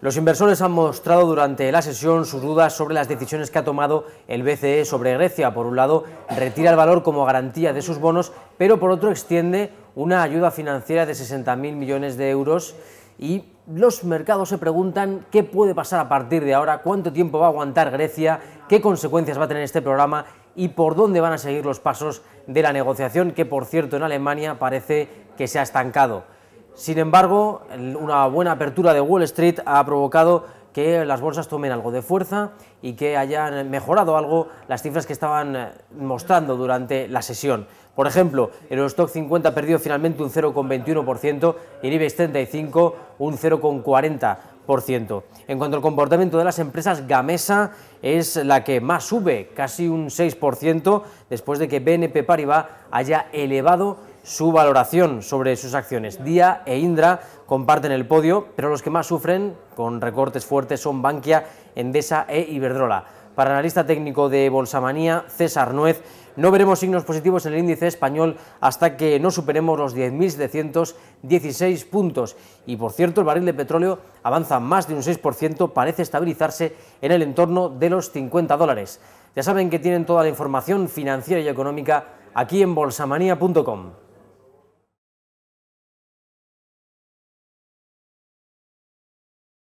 Los inversores han mostrado durante la sesión sus dudas sobre las decisiones que ha tomado el BCE sobre Grecia. Por un lado, retira el valor como garantía de sus bonos, pero por otro extiende una ayuda financiera de 60.000 millones de euros y los mercados se preguntan qué puede pasar a partir de ahora, cuánto tiempo va a aguantar Grecia, qué consecuencias va a tener este programa y por dónde van a seguir los pasos de la negociación que, por cierto, en Alemania parece que se ha estancado. Sin embargo, una buena apertura de Wall Street ha provocado que las bolsas tomen algo de fuerza y que hayan mejorado algo las cifras que estaban eh, mostrando durante la sesión. Por ejemplo, el Eurostock 50 perdió finalmente un 0,21% y el IBEX 35 un 0,40%. En cuanto al comportamiento de las empresas, Gamesa es la que más sube, casi un 6%, después de que BNP Paribas haya elevado su valoración sobre sus acciones. Día e Indra comparten el podio, pero los que más sufren con recortes fuertes son Bankia, Endesa e Iberdrola. Para analista técnico de Bolsamanía, César Nuez, no veremos signos positivos en el índice español hasta que no superemos los 10.716 puntos. Y por cierto, el barril de petróleo avanza más de un 6%, parece estabilizarse en el entorno de los 50 dólares. Ya saben que tienen toda la información financiera y económica aquí en bolsamanía.com.